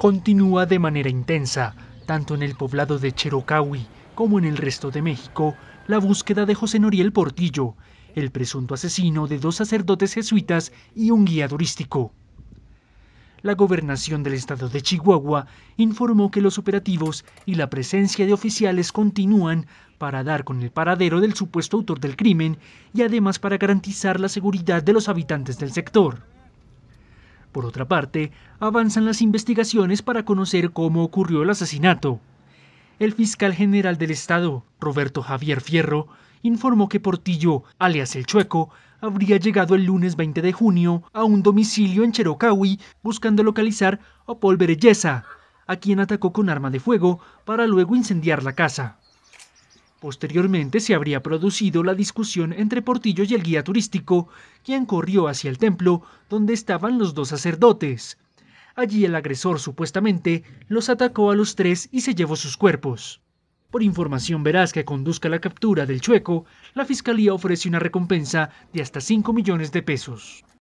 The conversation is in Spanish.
continúa de manera intensa, tanto en el poblado de Cherocahui como en el resto de México, la búsqueda de José Noriel Portillo, el presunto asesino de dos sacerdotes jesuitas y un guía turístico. La gobernación del estado de Chihuahua informó que los operativos y la presencia de oficiales continúan para dar con el paradero del supuesto autor del crimen y además para garantizar la seguridad de los habitantes del sector. Por otra parte, avanzan las investigaciones para conocer cómo ocurrió el asesinato. El fiscal general del Estado, Roberto Javier Fierro, informó que Portillo, alias El Chueco, habría llegado el lunes 20 de junio a un domicilio en Cherocahui buscando localizar a Paul Berelleza, a quien atacó con arma de fuego para luego incendiar la casa. Posteriormente se habría producido la discusión entre Portillo y el guía turístico, quien corrió hacia el templo donde estaban los dos sacerdotes. Allí el agresor supuestamente los atacó a los tres y se llevó sus cuerpos. Por información veraz que conduzca a la captura del chueco, la fiscalía ofrece una recompensa de hasta 5 millones de pesos.